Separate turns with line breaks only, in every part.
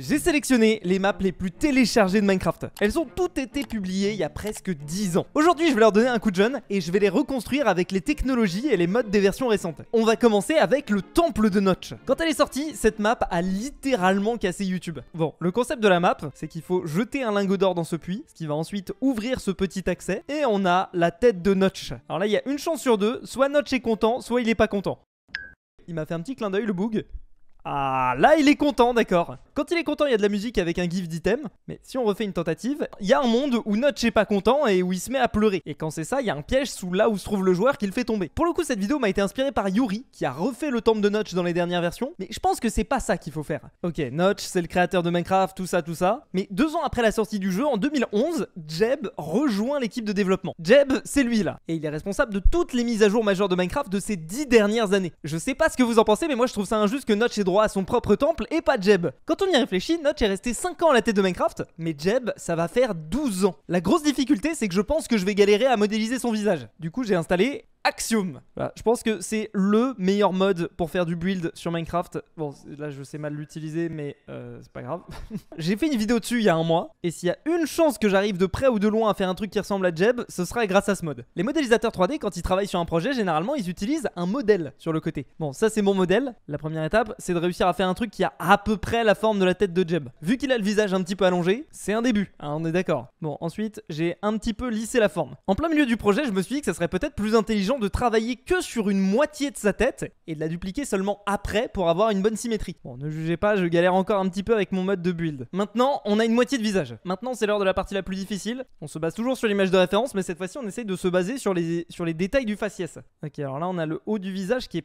J'ai sélectionné les maps les plus téléchargées de Minecraft. Elles ont toutes été publiées il y a presque 10 ans. Aujourd'hui, je vais leur donner un coup de jeune et je vais les reconstruire avec les technologies et les modes des versions récentes. On va commencer avec le temple de Notch. Quand elle est sortie, cette map a littéralement cassé YouTube. Bon, le concept de la map, c'est qu'il faut jeter un lingot d'or dans ce puits, ce qui va ensuite ouvrir ce petit accès, et on a la tête de Notch. Alors là, il y a une chance sur deux, soit Notch est content, soit il est pas content. Il m'a fait un petit clin d'œil, le boug. Ah, là il est content, d'accord. Quand il est content, il y a de la musique avec un gif d'item. Mais si on refait une tentative, il y a un monde où Notch est pas content et où il se met à pleurer. Et quand c'est ça, il y a un piège sous là où se trouve le joueur qui le fait tomber. Pour le coup, cette vidéo m'a été inspirée par Yuri, qui a refait le temple de Notch dans les dernières versions. Mais je pense que c'est pas ça qu'il faut faire. Ok, Notch, c'est le créateur de Minecraft, tout ça, tout ça. Mais deux ans après la sortie du jeu, en 2011, Jeb rejoint l'équipe de développement. Jeb, c'est lui là. Et il est responsable de toutes les mises à jour majeures de Minecraft de ces dix dernières années. Je sais pas ce que vous en pensez, mais moi je trouve ça injuste que Notch est droit à son propre temple et pas Jeb. Quand on y réfléchit, Notch est resté 5 ans à la tête de Minecraft, mais Jeb, ça va faire 12 ans. La grosse difficulté, c'est que je pense que je vais galérer à modéliser son visage. Du coup, j'ai installé Axiom. Je pense que c'est le meilleur mode pour faire du build sur Minecraft. Bon, là, je sais mal l'utiliser, mais euh, c'est pas grave. J'ai fait une vidéo dessus il y a un mois, et s'il y a une chance que j'arrive de près ou de loin à faire un truc qui ressemble à Jeb, ce sera grâce à ce mode. Les modélisateurs 3D, quand ils travaillent sur un projet, généralement, ils utilisent un modèle sur le côté. Bon, ça, c'est mon modèle. La première étape, c'est de réussir à faire un truc qui a à peu près la forme de la tête de Jeb. Vu qu'il a le visage un petit peu allongé, c'est un début, hein, on est d'accord. Bon, ensuite, j'ai un petit peu lissé la forme. En plein milieu du projet, je me suis dit que ça serait peut-être plus intelligent de travailler que sur une moitié de sa tête et de la dupliquer seulement après pour avoir une bonne symétrie. Bon, ne jugez pas, je galère encore un petit peu avec mon mode de build. Maintenant, on a une moitié de visage. Maintenant, c'est l'heure de la partie la plus difficile. On se base toujours sur l'image de référence, mais cette fois-ci, on essaye de se baser sur les, sur les détails du faciès. Ok, alors là, on a le haut du visage qui est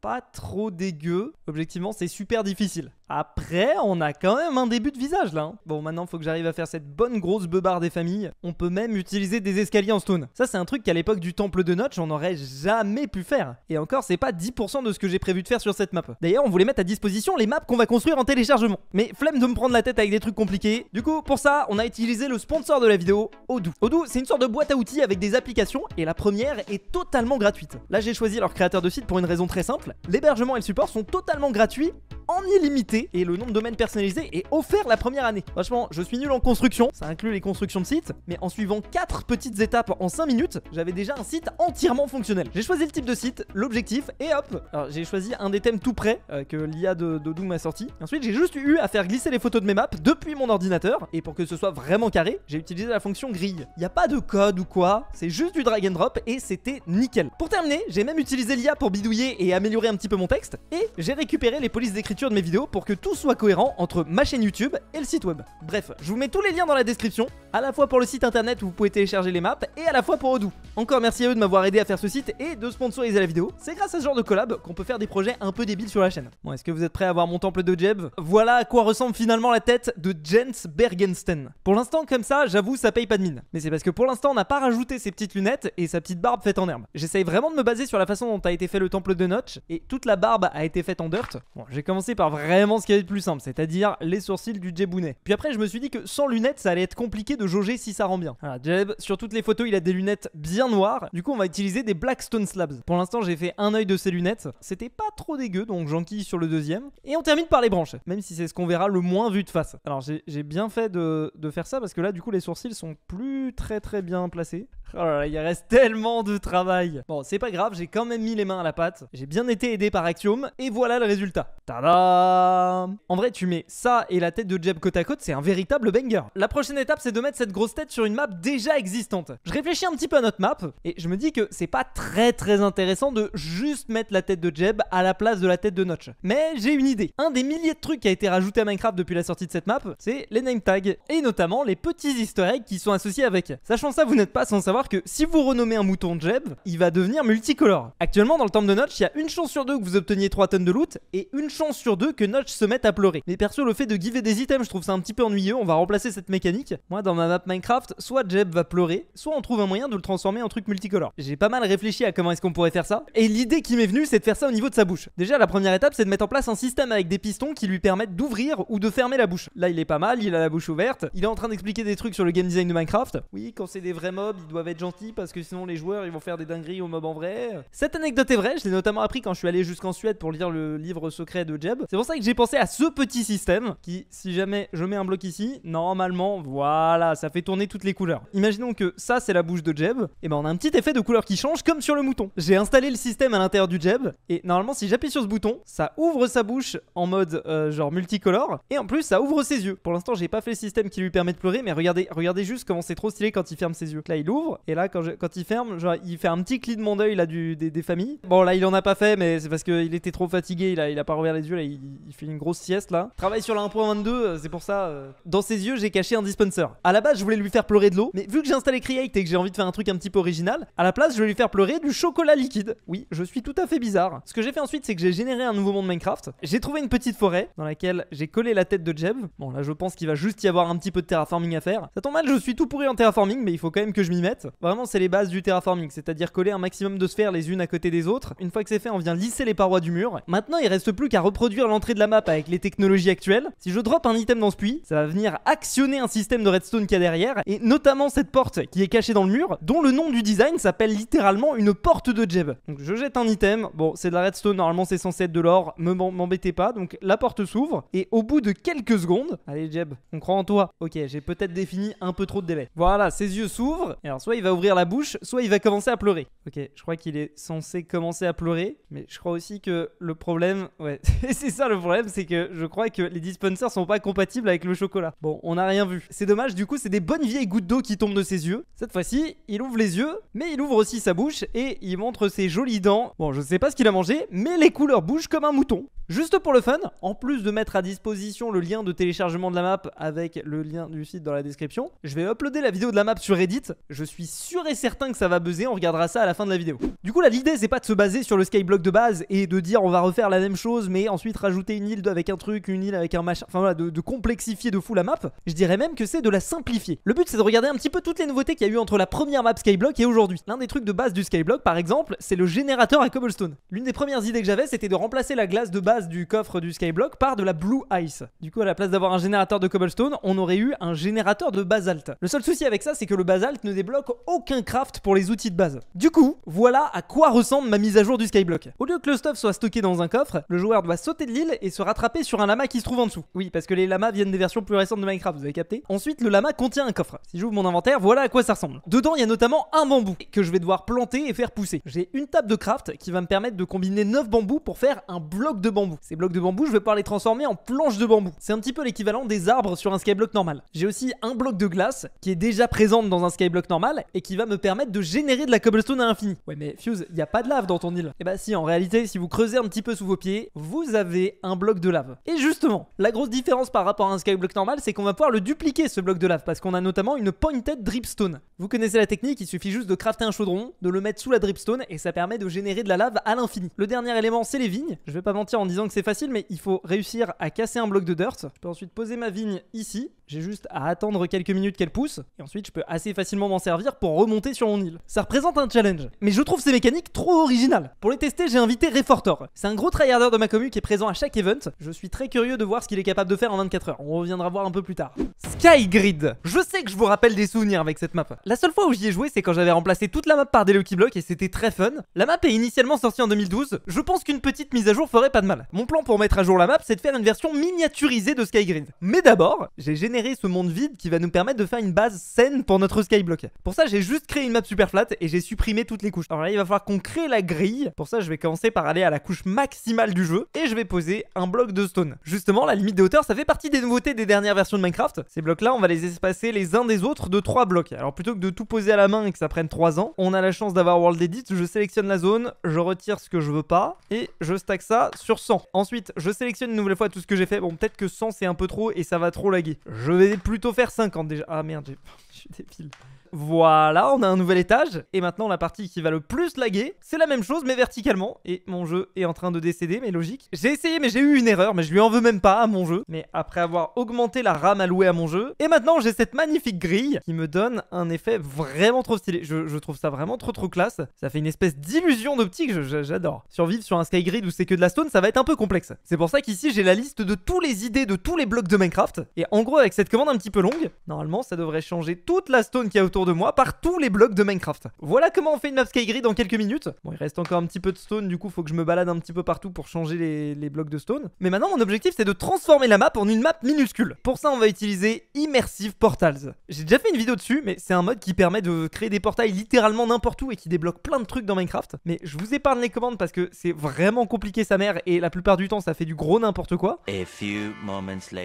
pas trop dégueu. Objectivement, c'est super difficile. Après, on a quand même un début de visage là. Hein. Bon, maintenant, faut que j'arrive à faire cette bonne grosse beubarde des familles. On peut même utiliser des escaliers en stone. Ça, c'est un truc qu'à l'époque du temple de Notch, on n'aurait jamais pu faire. Et encore, c'est pas 10% de ce que j'ai prévu de faire sur cette map. D'ailleurs, on voulait mettre à disposition les maps qu'on va construire en téléchargement. Mais flemme de me prendre la tête avec des trucs compliqués. Du coup, pour ça, on a utilisé le sponsor de la vidéo, Odoo. Odoo, c'est une sorte de boîte à outils avec des applications et la première est totalement gratuite. Là, j'ai choisi leur créateur de site pour une raison très simple L'hébergement et le support sont totalement gratuits en illimité et le nombre de domaines personnalisés est offert la première année. Franchement, je suis nul en construction, ça inclut les constructions de sites, mais en suivant 4 petites étapes en 5 minutes, j'avais déjà un site entièrement fonctionnel. J'ai choisi le type de site, l'objectif et hop Alors j'ai choisi un des thèmes tout près euh, que l'IA de, de, Doom sorti. Ensuite, j'ai juste eu à faire glisser les photos de mes maps depuis mon ordinateur et pour que ce soit vraiment carré, j'ai utilisé la fonction grille. Il n'y a pas de code ou quoi, c'est juste du drag and drop et c'était nickel. Pour terminer, j'ai même utilisé l'IA pour bidouiller et améliorer un petit peu mon texte et j'ai récupéré les polices d'écriture de mes vidéos pour que tout soit cohérent entre ma chaîne YouTube et le site web. Bref, je vous mets tous les liens dans la description, à la fois pour le site internet où vous pouvez télécharger les maps et à la fois pour Odoo. Encore merci à eux de m'avoir aidé à faire ce site et de sponsoriser la vidéo. C'est grâce à ce genre de collab qu'on peut faire des projets un peu débiles sur la chaîne. Bon, est-ce que vous êtes prêts à voir mon temple de Jeb Voilà à quoi ressemble finalement la tête de Jens Bergensten. Pour l'instant, comme ça, j'avoue, ça paye pas de mine. Mais c'est parce que pour l'instant, on n'a pas rajouté ses petites lunettes et sa petite barbe faite en herbe. J'essaye vraiment de me baser sur la façon dont a été fait le temple de Notch et toute la barbe a été faite en dirt. Bon, j'ai commencé par vraiment ce qui avait de plus simple, c'est-à-dire les sourcils du Jebounet. Puis après, je me suis dit que sans lunettes, ça allait être compliqué de jauger si ça rend bien. Voilà, Jeb, sur toutes les photos, il a des lunettes bien noires. Du coup, on va utiliser des Blackstone Slabs. Pour l'instant, j'ai fait un œil de ces lunettes. C'était pas trop dégueu, donc j'enquille sur le deuxième. Et on termine par les branches, même si c'est ce qu'on verra le moins vu de face. Alors, j'ai bien fait de, de faire ça parce que là, du coup, les sourcils sont plus très très bien placés. Oh il reste tellement de travail. Bon, c'est pas grave, j'ai quand même mis les mains à la pâte. J'ai bien été aidé par Axiom et voilà le résultat. Tada En vrai, tu mets ça et la tête de Jeb côte à côte, c'est un véritable banger. La prochaine étape, c'est de mettre cette grosse tête sur une map déjà existante. Je réfléchis un petit peu à notre map et je me dis que c'est pas très très intéressant de juste mettre la tête de Jeb à la place de la tête de Notch. Mais j'ai une idée. Un des milliers de trucs qui a été rajouté à Minecraft depuis la sortie de cette map, c'est les name tags et notamment les petits easter eggs qui sont associés avec. Sachant ça, vous n'êtes pas sans savoir que si vous renommez un mouton Jeb, il va devenir multicolore. Actuellement, dans le temple de Notch, il y a une chance sur deux que vous obteniez 3 tonnes de loot et une chance sur deux que Notch se mette à pleurer. Mais perso, le fait de giver des items, je trouve ça un petit peu ennuyeux. On va remplacer cette mécanique. Moi, dans ma map Minecraft, soit Jeb va pleurer, soit on trouve un moyen de le transformer en truc multicolore. J'ai pas mal réfléchi à comment est-ce qu'on pourrait faire ça. Et l'idée qui m'est venue, c'est de faire ça au niveau de sa bouche. Déjà, la première étape, c'est de mettre en place un système avec des pistons qui lui permettent d'ouvrir ou de fermer la bouche. Là, il est pas mal, il a la bouche ouverte. Il est en train d'expliquer des trucs sur le game design de Minecraft. Oui, quand c'est des vrais mobs, ils doivent gentil parce que sinon les joueurs ils vont faire des dingueries au mob en vrai. Cette anecdote est vraie, je l'ai notamment appris quand je suis allé jusqu'en Suède pour lire le livre secret de Jeb. C'est pour ça que j'ai pensé à ce petit système qui, si jamais je mets un bloc ici, normalement, voilà, ça fait tourner toutes les couleurs. Imaginons que ça c'est la bouche de Jeb, et eh ben on a un petit effet de couleur qui change comme sur le mouton. J'ai installé le système à l'intérieur du Jeb, et normalement si j'appuie sur ce bouton, ça ouvre sa bouche en mode euh, genre multicolore, et en plus ça ouvre ses yeux. Pour l'instant j'ai pas fait le système qui lui permet de pleurer, mais regardez, regardez juste comment c'est trop stylé quand il ferme ses yeux. Là il ouvre et là, quand, il ferme, il fait un petit clignement de mon du, des, des, familles. Bon, là, il en a pas fait, mais c'est parce qu'il était trop fatigué. Il a, pas ouvert les yeux. Là, il, fait une grosse sieste là. Travaille sur la 1.22, euh, c'est pour ça. Euh. Dans ses yeux, j'ai caché un dispenser. À la base, je voulais lui faire pleurer de l'eau, mais vu que j'ai installé Create et que j'ai envie de faire un truc un petit peu original, à la place, je vais lui faire pleurer du chocolat liquide. Oui, je suis tout à fait bizarre. Ce que j'ai fait ensuite, c'est que j'ai généré un nouveau monde Minecraft. J'ai trouvé une petite forêt dans laquelle j'ai collé la tête de Jeb. Bon, là, je pense qu'il va juste y avoir un petit peu de terraforming à faire. Ça tombe mal, je suis tout pourri en terraforming, mais il faut quand même que je m'y mette. Vraiment, c'est les bases du terraforming, c'est-à-dire coller un maximum de sphères les unes à côté des autres. Une fois que c'est fait, on vient lisser les parois du mur. Maintenant, il reste plus qu'à reproduire l'entrée de la map avec les technologies actuelles. Si je drop un item dans ce puits, ça va venir actionner un système de redstone qu'il y a derrière, et notamment cette porte qui est cachée dans le mur, dont le nom du design s'appelle littéralement une porte de Jeb. Donc je jette un item, bon, c'est de la redstone, normalement c'est censé être de l'or, m'embêtez pas, donc la porte s'ouvre, et au bout de quelques secondes, allez Jeb, on croit en toi. Ok, j'ai peut-être défini un peu trop de délai. Voilà, ses yeux s'ouvrent, et alors Soit il va ouvrir la bouche, soit il va commencer à pleurer. Ok, je crois qu'il est censé commencer à pleurer, mais je crois aussi que le problème, ouais, c'est ça le problème, c'est que je crois que les dispensers sont pas compatibles avec le chocolat. Bon, on n'a rien vu. C'est dommage, du coup, c'est des bonnes vieilles gouttes d'eau qui tombent de ses yeux. Cette fois-ci, il ouvre les yeux, mais il ouvre aussi sa bouche et il montre ses jolies dents. Bon, je sais pas ce qu'il a mangé, mais les couleurs bougent comme un mouton. Juste pour le fun, en plus de mettre à disposition le lien de téléchargement de la map avec le lien du site dans la description, je vais uploader la vidéo de la map sur Reddit. Je suis sûr et certain que ça va buzzer, on regardera ça à la fin de la vidéo. Du coup là l'idée c'est pas de se baser sur le skyblock de base et de dire on va refaire la même chose mais ensuite rajouter une île avec un truc, une île avec un machin, enfin voilà, de, complexifier de fou la map. Je dirais même que c'est de la simplifier. Le but c'est de regarder un petit peu toutes les nouveautés qu'il y a eu entre la première map skyblock et aujourd'hui. L'un des trucs de base du skyblock par exemple c'est le générateur à cobblestone. L'une des premières idées que j'avais c'était de remplacer la glace de base du coffre du Skyblock part de la Blue Ice. Du coup, à la place d'avoir un générateur de cobblestone, on aurait eu un générateur de basalte. Le seul souci avec ça, c'est que le basalte ne débloque aucun craft pour les outils de base. Du coup, voilà à quoi ressemble ma mise à jour du Skyblock. Au lieu que le stuff soit stocké dans un coffre, le joueur doit sauter de l'île et se rattraper sur un lama qui se trouve en dessous. Oui, parce que les lamas viennent des versions plus récentes de Minecraft, vous avez capté. Ensuite, le lama contient un coffre. Si j'ouvre mon inventaire, voilà à quoi ça ressemble. Dedans, il y a notamment un bambou que je vais devoir planter et faire pousser. J'ai une table de craft qui va me permettre de combiner 9 bambous pour faire un bloc de bambou. Ces blocs de bambou, je vais pouvoir les transformer en planches de bambou. C'est un petit peu l'équivalent des arbres sur un skyblock normal. J'ai aussi un bloc de glace qui est déjà présent dans un skyblock normal et qui va me permettre de générer de la cobblestone à l'infini. Ouais mais Fuse, il a pas de lave dans ton île. Et eh bah si, en réalité, si vous creusez un petit peu sous vos pieds, vous avez un bloc de lave. Et justement, la grosse différence par rapport à un skyblock normal, c'est qu'on va pouvoir le dupliquer ce bloc de lave parce qu'on a notamment une pointed dripstone. Vous connaissez la technique, il suffit juste de crafter un chaudron, de le mettre sous la dripstone et ça permet de générer de la lave à l'infini. Le dernier élément, c'est les vignes. Je vais pas mentir en disant que c'est facile, mais il faut réussir à casser un bloc de dirt. Je peux ensuite poser ma vigne ici, j'ai juste à attendre quelques minutes qu'elle pousse, et ensuite je peux assez facilement m'en servir pour remonter sur mon île. Ça représente un challenge, mais je trouve ces mécaniques trop originales. Pour les tester, j'ai invité Refortor. C'est un gros tryharder de ma commu qui est présent à chaque event. Je suis très curieux de voir ce qu'il est capable de faire en 24 heures. On reviendra voir un peu plus tard. Skygrid Je sais que je vous rappelle des souvenirs avec cette map. La seule fois où j'y ai joué, c'est quand j'avais remplacé toute la map par des Lucky Blocks et c'était très fun. La map est initialement sortie en 2012. Je pense qu'une petite mise à jour ferait pas de mal. Mon plan pour mettre à jour la map, c'est de faire une version miniaturisée de Skygrid. Mais d'abord, j'ai généré ce monde vide qui va nous permettre de faire une base saine pour notre skyblock. Pour ça, j'ai juste créé une map super flat et j'ai supprimé toutes les couches. Alors là, il va falloir qu'on crée la grille. Pour ça, je vais commencer par aller à la couche maximale du jeu et je vais poser un bloc de stone. Justement, la limite de hauteur, ça fait partie des nouveautés des dernières versions de Minecraft. Ces blocs-là, on va les espacer les uns des autres de 3 blocs. Alors plutôt que de tout poser à la main et que ça prenne 3 ans, on a la chance d'avoir World Edit, je sélectionne la zone, je retire ce que je veux pas et je stack ça sur 100. Ensuite, je sélectionne une nouvelle fois tout ce que j'ai fait. Bon, peut-être que 100 c'est un peu trop et ça va trop laguer. Je vais plutôt faire 50 déjà. Ah merde, je suis débile. Voilà, on a un nouvel étage. Et maintenant, la partie qui va le plus laguer, c'est la même chose, mais verticalement. Et mon jeu est en train de décéder, mais logique. J'ai essayé, mais j'ai eu une erreur, mais je lui en veux même pas à mon jeu. Mais après avoir augmenté la RAM allouée à mon jeu, et maintenant j'ai cette magnifique grille qui me donne un effet vraiment trop stylé. Je, trouve ça vraiment trop trop classe. Ça fait une espèce d'illusion d'optique, j'adore. Survivre sur un sky grid où c'est que de la stone, ça va être un peu complexe. C'est pour ça qu'ici, j'ai la liste de tous les idées de tous les blocs de Minecraft. Et en gros, avec cette commande un petit peu longue, normalement, ça devrait changer toute la stone qui a autour de moi par tous les blocs de Minecraft. Voilà comment on fait une map Skygrid en quelques minutes. Bon, il reste encore un petit peu de stone, du coup, faut que je me balade un petit peu partout pour changer les, blocs de stone. Mais maintenant, mon objectif, c'est de transformer la map en une map minuscule. Pour ça, on va utiliser Immersive Portals. J'ai déjà fait une vidéo dessus, mais c'est un mode qui permet de créer des portails littéralement n'importe où et qui débloque plein de trucs dans Minecraft. Mais je vous épargne les commandes parce que c'est vraiment compliqué sa mère et la plupart du temps, ça fait du gros n'importe quoi. A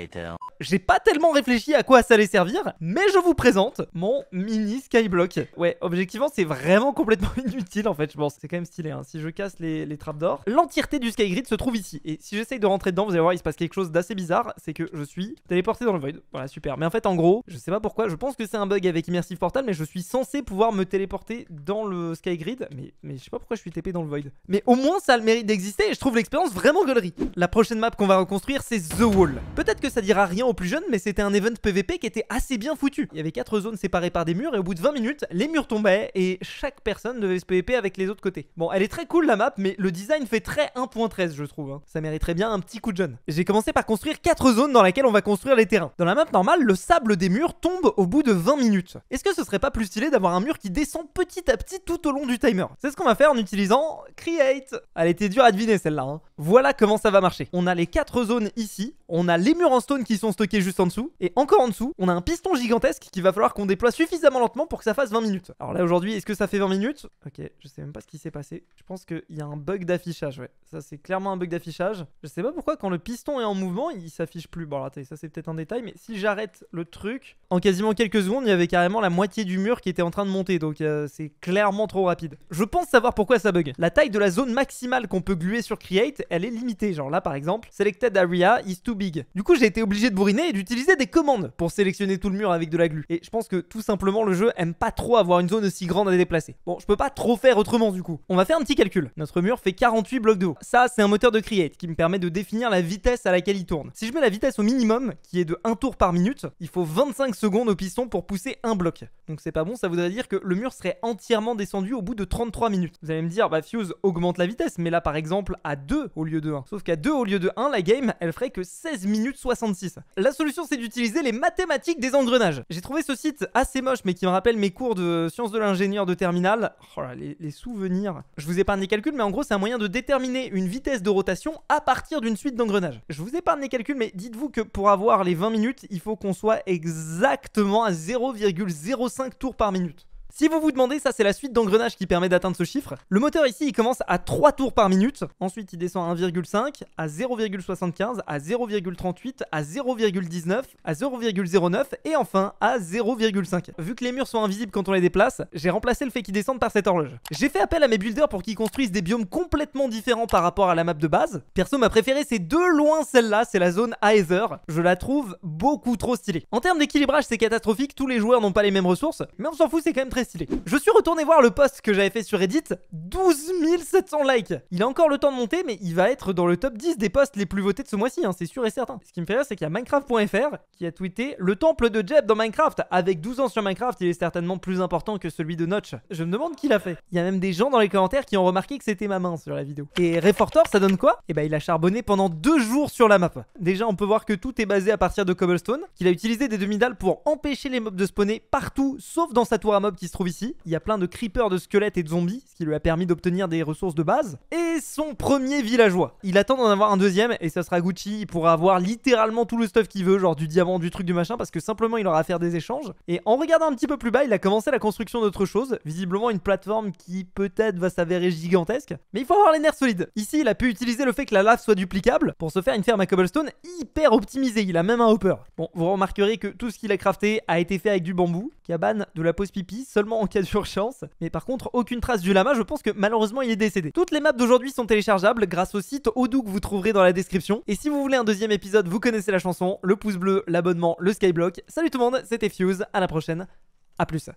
J'ai pas tellement réfléchi à quoi ça allait servir, mais je vous présente mon mini skyblock. Ouais, objectivement, c'est vraiment complètement inutile en fait, je pense. C'est quand même stylé. Hein. Si je casse les, trappes d'or, l'entièreté du skygrid se trouve ici. Et si j'essaye de rentrer dedans, vous allez voir, il se passe quelque chose d'assez bizarre. C'est que je suis téléporté dans le void. Voilà, super. Mais en fait, en gros, je sais pas pourquoi. Je pense que c'est un bug avec Immersive Portal, mais je suis censé pouvoir me téléporter dans le skygrid. Mais, mais je sais pas pourquoi je suis TP dans le void. Mais au moins, ça a le mérite d'exister et je trouve l'expérience vraiment gueulerie. La prochaine map qu'on va reconstruire, c'est The Wall. Peut-être que ça dira rien aux plus jeunes, mais c'était un event PVP qui était assez bien foutu. Il y avait quatre zones séparées par des murs au bout de 20 minutes, les murs tombaient et chaque personne devait se PVP avec les autres côtés. Bon, elle est très cool la map, mais le design fait très 1.13 je trouve. Hein. Ça mériterait bien un petit coup de jeune. J'ai commencé par construire 4 zones dans lesquelles on va construire les terrains. Dans la map normale, le sable des murs tombe au bout de 20 minutes. Est-ce que ce serait pas plus stylé d'avoir un mur qui descend petit à petit tout au long du timer C'est ce qu'on va faire en utilisant Create. Elle était dure à deviner celle-là. Hein. Voilà comment ça va marcher. On a les 4 zones ici, on a les murs en stone qui sont stockés juste en dessous, et encore en dessous, on a un piston gigantesque qu'il va falloir qu'on déploie suffisamment pour que ça fasse 20 minutes. Alors là aujourd'hui, est-ce que ça fait 20 minutes Ok, je sais même pas ce qui s'est passé. Je pense qu'il y a un bug d'affichage, ouais. Ça c'est clairement un bug d'affichage. Je sais pas pourquoi quand le piston est en mouvement, il s'affiche plus. Bon là attendez, ça c'est peut-être un détail, mais si j'arrête le truc, en quasiment quelques secondes, il y avait carrément la moitié du mur qui était en train de monter. Donc euh, c'est clairement trop rapide. Je pense savoir pourquoi ça bug. La taille de la zone maximale qu'on peut gluer sur Create, elle est limitée. Genre là par exemple, Selected Area is too big. Du coup j'ai été obligé de bourriner et d'utiliser des commandes pour sélectionner tout le mur avec de la glue Et je pense que tout simplement le jeu aime pas trop avoir une zone aussi grande à déplacer. Bon, je peux pas trop faire autrement du coup. On va faire un petit calcul. Notre mur fait 48 blocs de haut. Ça, c'est un moteur de create qui me permet de définir la vitesse à laquelle il tourne. Si je mets la vitesse au minimum, qui est de 1 tour par minute, il faut 25 secondes au piston pour pousser un bloc. Donc c'est pas bon, ça voudrait dire que le mur serait entièrement descendu au bout de 33 minutes. Vous allez me dire, bah Fuse augmente la vitesse, mais là par exemple à 2 au lieu de 1. Sauf qu'à 2 au lieu de 1, la game, elle ferait que 16 minutes 66. La solution, c'est d'utiliser les mathématiques des engrenages. J'ai trouvé ce site assez moche, mais qui je me rappelle mes cours de sciences de l'ingénieur de terminale. Oh les, souvenirs. Je vous épargne les calculs, mais en gros, c'est un moyen de déterminer une vitesse de rotation à partir d'une suite d'engrenages. Je vous épargne les calculs, mais dites-vous que pour avoir les 20 minutes, il faut qu'on soit exactement à 0,05 tours par minute. Si vous vous demandez, ça c'est la suite d'engrenage qui permet d'atteindre ce chiffre. Le moteur ici, il commence à 3 tours par minute, ensuite il descend à 1,5, à 0,75, à 0,38, à 0,19, à 0,09 et enfin à 0,5. Vu que les murs sont invisibles quand on les déplace, j'ai remplacé le fait qu'ils descendent par cette horloge. J'ai fait appel à mes builders pour qu'ils construisent des biomes complètement différents par rapport à la map de base. Perso, ma préférée c'est de loin celle-là, c'est la zone Aether. Je la trouve beaucoup trop stylée. En termes d'équilibrage, c'est catastrophique, tous les joueurs n'ont pas les mêmes ressources, mais on s'en fout, c'est quand même très je suis retourné voir le post que j'avais fait sur Reddit, 12 700 likes. Il a encore le temps de monter, mais il va être dans le top 10 des posts les plus votés de ce mois-ci, hein, c'est sûr et certain. Ce qui me fait rire, c'est qu'il y a Minecraft.fr qui a tweeté Le temple de Jeb dans Minecraft. Avec 12 ans sur Minecraft, il est certainement plus important que celui de Notch. Je me demande qui l'a fait. Il y a même des gens dans les commentaires qui ont remarqué que c'était ma main sur la vidéo. Et Reporter, ça donne quoi Eh ben, il a charbonné pendant deux jours sur la map. Déjà, on peut voir que tout est basé à partir de cobblestone, qu'il a utilisé des demi-dalles pour empêcher les mobs de spawner partout, sauf dans sa tour à mobs qui se trouve ici. Il y a plein de creepers, de squelettes et de zombies, ce qui lui a permis d'obtenir des ressources de base. Et son premier villageois. Il attend d'en avoir un deuxième et ça sera Gucci. pour avoir littéralement tout le stuff qu'il veut, genre du diamant, du truc, du machin, parce que simplement il aura à faire des échanges. Et en regardant un petit peu plus bas, il a commencé la construction d'autre chose. Visiblement une plateforme qui peut-être va s'avérer gigantesque. Mais il faut avoir les nerfs solides. Ici, il a pu utiliser le fait que la lave soit duplicable pour se faire une ferme à cobblestone hyper optimisée. Il a même un hopper. Bon, vous remarquerez que tout ce qu'il a crafté a été fait avec du bambou, cabane, de la pose pipi, en cas d'urgence. Mais par contre, aucune trace du lama, je pense que malheureusement il est décédé. Toutes les maps d'aujourd'hui sont téléchargeables grâce au site Odoo que vous trouverez dans la description. Et si vous voulez un deuxième épisode, vous connaissez la chanson, le pouce bleu, l'abonnement, le skyblock. Salut tout le monde, c'était Fuse, à la prochaine, à plus.